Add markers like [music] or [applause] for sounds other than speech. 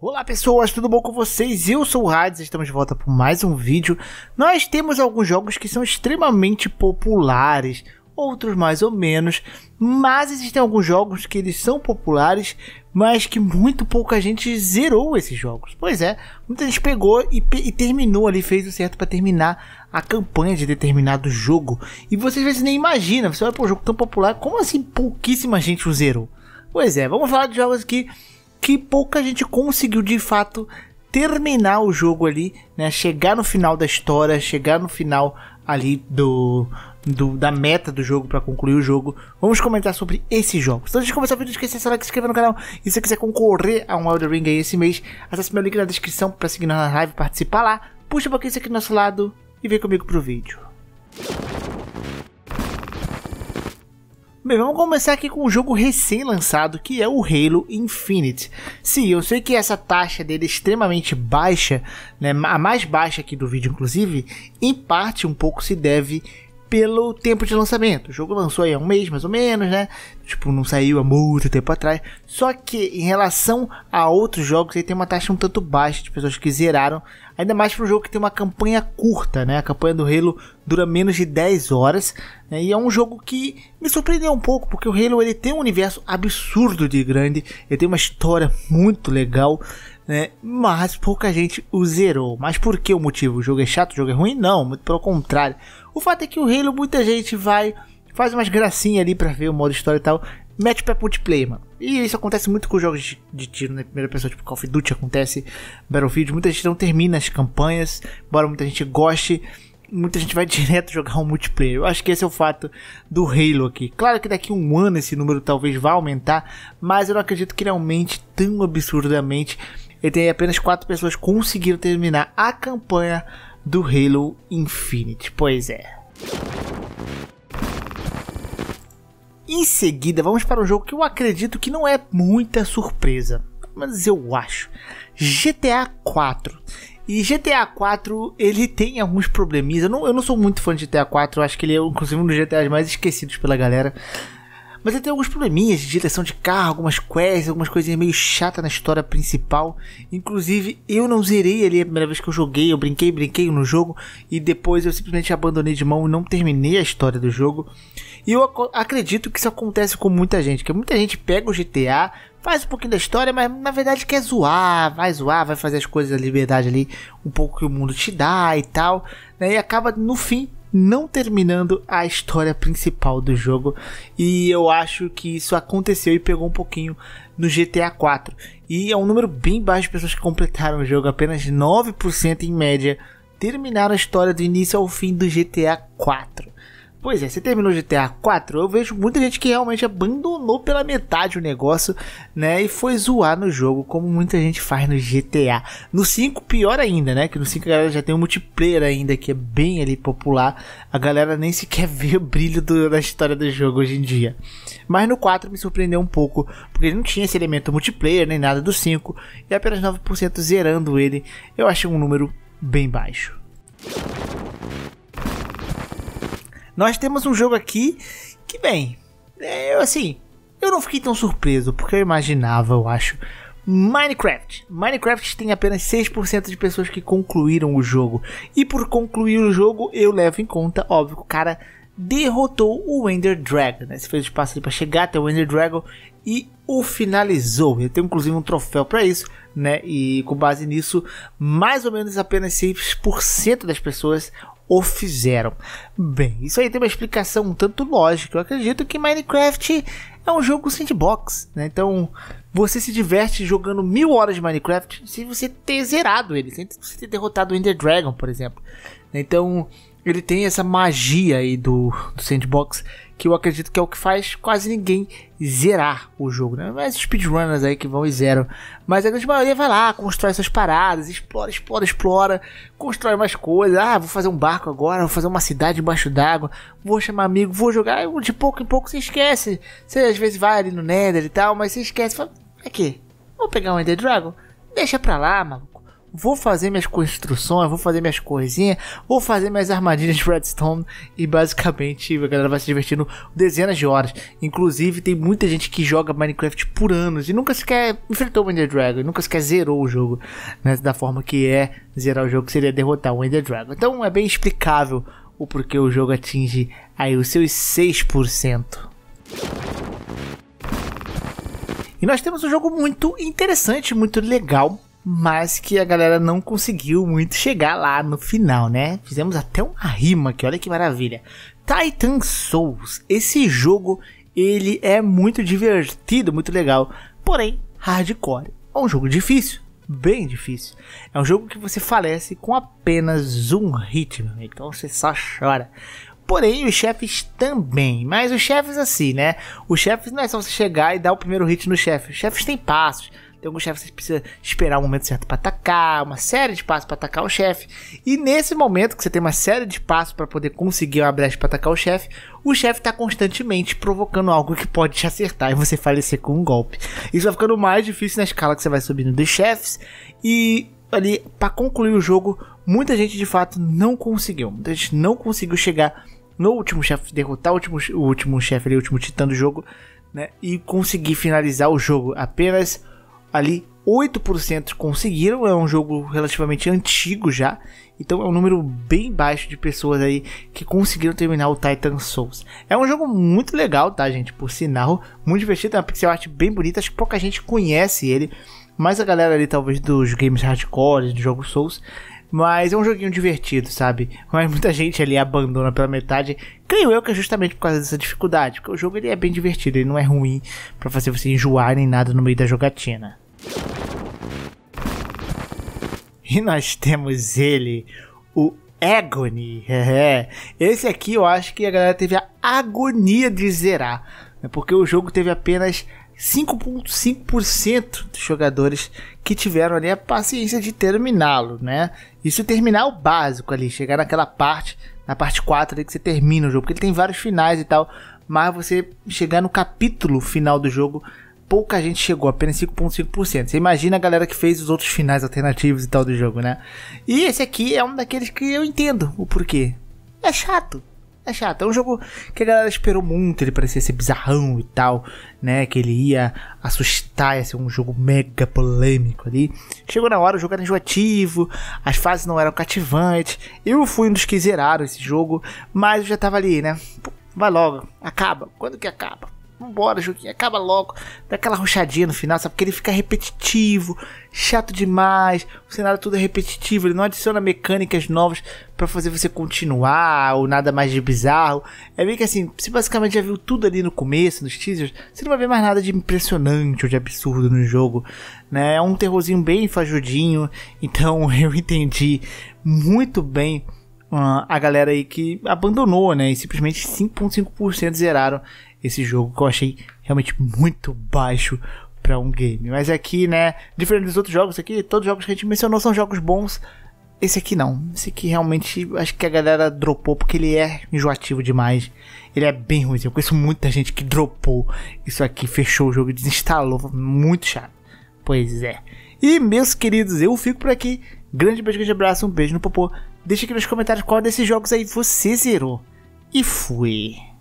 Olá pessoas, tudo bom com vocês? Eu sou o Hades, estamos de volta para mais um vídeo. Nós temos alguns jogos que são extremamente populares, outros mais ou menos, mas existem alguns jogos que eles são populares, mas que muito pouca gente zerou esses jogos. Pois é, muita gente pegou e, e terminou ali, fez o certo para terminar a campanha de determinado jogo. E vocês às vezes nem imaginam, você olha para um jogo tão popular, como assim pouquíssima gente o zerou? Pois é, vamos falar de jogos que que pouca gente conseguiu de fato terminar o jogo ali, né? Chegar no final da história, chegar no final ali do, do, da meta do jogo para concluir o jogo, vamos comentar sobre esses jogos. Então, antes de começar o vídeo, esqueça de like, se inscrever no canal. E se você quiser concorrer a um Elder Ring aí esse mês, acesse meu link na descrição para seguir na live, participar lá. Puxa um pouquinho isso aqui do nosso lado e vem comigo pro vídeo. Bem, vamos começar aqui com um jogo recém-lançado que é o Halo Infinite. Sim, eu sei que essa taxa dele é extremamente baixa, né, a mais baixa aqui do vídeo, inclusive, em parte um pouco se deve pelo tempo de lançamento. O jogo lançou aí há um mês, mais ou menos, né? Tipo, não saiu há muito tempo atrás. Só que em relação a outros jogos, ele tem uma taxa um tanto baixa de pessoas que zeraram. Ainda mais para um jogo que tem uma campanha curta, né? A campanha do Halo dura menos de 10 horas. Né? E é um jogo que me surpreendeu um pouco, porque o Halo ele tem um universo absurdo de grande. Ele tem uma história muito legal né? Mas pouca gente o zerou. Mas por que o motivo? O jogo é chato, o jogo é ruim? Não, muito pelo contrário. O fato é que o Halo, muita gente vai, faz umas gracinhas ali pra ver o modo história e tal, mete pra multiplayer, mano. E isso acontece muito com jogos de, de tiro na né? primeira pessoa, tipo Call of Duty acontece, Battlefield, muita gente não termina as campanhas, embora muita gente goste muita gente vai [laughs] direto jogar um multiplayer. Eu acho que esse é o fato do Halo aqui. Claro que daqui a um ano esse número talvez vá aumentar, mas eu não acredito que ele aumente tão absurdamente e tem apenas quatro pessoas conseguiram terminar a campanha do Halo Infinite. Pois é. Em seguida, vamos para um jogo que eu acredito que não é muita surpresa, mas eu acho. GTA 4. E GTA 4, ele tem alguns probleminhas. Eu não, eu não sou muito fã de GTA 4, eu acho que ele é inclusive um dos GTAs mais esquecidos pela galera. Mas ele tem alguns probleminhas de direção de carro, algumas quests, algumas coisinhas meio chata na história principal. Inclusive, eu não zerei ali é a primeira vez que eu joguei, eu brinquei, brinquei no jogo e depois eu simplesmente abandonei de mão e não terminei a história do jogo. E eu ac acredito que isso acontece com muita gente, que muita gente pega o GTA, faz um pouquinho da história, mas na verdade quer zoar, vai zoar, vai fazer as coisas da liberdade ali, um pouco que o mundo te dá e tal, né? E acaba no fim não terminando a história principal do jogo. E eu acho que isso aconteceu e pegou um pouquinho no GTA 4. E é um número bem baixo de pessoas que completaram o jogo, apenas 9% em média terminaram a história do início ao fim do GTA 4. Pois é, você terminou GTA 4, eu vejo muita gente que realmente abandonou pela metade o negócio, né? E foi zoar no jogo, como muita gente faz no GTA. No 5, pior ainda, né? Que no 5 a galera já tem um multiplayer ainda, que é bem ali popular. A galera nem sequer [laughs] vê o brilho do, da história do jogo hoje em dia. Mas no 4 me surpreendeu um pouco, porque ele não tinha esse elemento multiplayer nem nada do 5, e apenas 9% zerando ele, eu achei um número bem baixo. Nós temos um jogo aqui que, bem, eu assim, eu não fiquei tão surpreso, porque eu imaginava, eu acho. Minecraft. Minecraft tem apenas 6% de pessoas que concluíram o jogo. E por concluir o jogo, eu levo em conta, óbvio, que o cara derrotou o Ender Dragon, né? Você fez o espaço para chegar até o Ender Dragon e o finalizou. Ele tem inclusive um troféu para isso, né? E com base nisso, mais ou menos apenas 6% das pessoas o fizeram. Bem, isso aí tem uma explicação um tanto lógica. Eu acredito que Minecraft é um jogo sandbox, né? Então, você se diverte jogando mil horas de Minecraft sem você ter zerado ele, sem você ter derrotado o Ender Dragon, por exemplo. Então, ele tem essa magia aí do, do sandbox que eu acredito que é o que faz quase ninguém zerar o jogo, né? Mas speedrunners aí que vão e zeram. Mas a grande maioria vai lá, constrói essas paradas, explora, explora, explora, constrói mais coisas. Ah, vou fazer um barco agora, vou fazer uma cidade embaixo d'água, vou chamar amigo, vou jogar. De pouco em pouco você esquece. Você às vezes vai ali no Nether e tal, mas você esquece. Fala, aqui, vou pegar um Ender Dragon? Deixa pra lá, mano vou fazer minhas construções, vou fazer minhas coisinhas, vou fazer minhas armadilhas de redstone e basicamente a galera vai se divertindo dezenas de horas. Inclusive, tem muita gente que joga Minecraft por anos e nunca sequer enfrentou o Ender Dragon, nunca sequer zerou o jogo, né? Da forma que é zerar o jogo, que seria derrotar o Ender Dragon. Então é bem explicável o porquê o jogo atinge aí os seus 6%. E nós temos um jogo muito interessante, muito legal, mas que a galera não conseguiu muito chegar lá no final, né? Fizemos até uma rima aqui, olha que maravilha. Titan Souls, esse jogo ele é muito divertido, muito legal, porém hardcore. É um jogo difícil, bem difícil. É um jogo que você falece com apenas um hit, Então você só chora. Porém, os chefes também. Mas os chefes assim, né? Os chefes não é só você chegar e dar o primeiro hit no chefe. Os chefes têm passos. Tem alguns chefes que você precisa esperar o momento certo para atacar, uma série de passos para atacar o chefe. E nesse momento que você tem uma série de passos para poder conseguir uma brecha para atacar o chefe, o chefe está constantemente provocando algo que pode te acertar e você falecer com um golpe. Isso vai ficando mais difícil na escala que você vai subindo dos chefes e ali para concluir o jogo, muita gente de fato não conseguiu. Muita gente não conseguiu chegar no último chefe, derrotar o último, o último chefe, o último titã do jogo, né? E conseguir finalizar o jogo apenas ali 8% conseguiram, é um jogo relativamente antigo já, então é um número bem baixo de pessoas aí que conseguiram terminar o Titan Souls. É um jogo muito legal, tá, gente? Por sinal, muito divertido, é uma pixel art bem bonita, acho que pouca gente conhece ele, mas a galera ali talvez dos games hardcore, dos jogos Souls, mas é um joguinho divertido, sabe? Mas muita gente ali abandona pela metade. Creio eu que é justamente por causa dessa dificuldade, porque o jogo ele é bem divertido, ele não é ruim para fazer você enjoar nem nada no meio da jogatina. E nós temos ele, o Agony. É. [laughs] Esse aqui eu acho que a galera teve a agonia de zerar. Né? Porque o jogo teve apenas 5,5% dos jogadores que tiveram ali a paciência de terminá-lo, né? Isso é terminar o básico ali, chegar naquela parte, na parte 4 ali que você termina o jogo, porque ele tem vários finais e tal, mas você chegar no capítulo final do jogo pouca gente chegou, apenas 5.5%. Você imagina a galera que fez os outros finais alternativos e tal do jogo, né? E esse aqui é um daqueles que eu entendo o porquê. É chato. É chato, é um jogo que a galera esperou muito, ele parecia ser bizarrão e tal, né? Que ele ia assustar, ia ser um jogo mega polêmico ali. Chegou na hora, o jogo era enjoativo, as fases não eram cativantes. Eu fui um dos que zeraram esse jogo, mas eu já tava ali, né? Pô, vai logo, acaba, quando que acaba? Vambora, joguinho, acaba logo. Dá aquela ruchadinha no final, sabe? Porque ele fica repetitivo, chato demais. O cenário tudo é repetitivo, ele não adiciona mecânicas novas para fazer você continuar ou nada mais de bizarro. É meio que assim, você basicamente já viu tudo ali no começo, nos teasers, você não vai ver mais nada de impressionante ou de absurdo no jogo. Né? É um terrorzinho bem fajudinho, [laughs] então [laughs] eu entendi muito bem ah, a galera aí que abandonou, né? E simplesmente 5,5% zeraram esse jogo que eu achei realmente muito baixo para um game. Mas aqui, é né, diferente dos outros jogos aqui, todos os jogos que a gente mencionou são jogos bons. Esse aqui não. Esse aqui realmente acho que a galera dropou porque ele é enjoativo demais. Ele é bem ruim. Eu conheço muita gente que dropou isso aqui, fechou o jogo e desinstalou. Muito chato. Pois é. E meus queridos, eu fico por aqui. Grande beijo, grande abraço, um beijo no popô. Deixa aqui nos comentários qual desses jogos aí você zerou. E fui.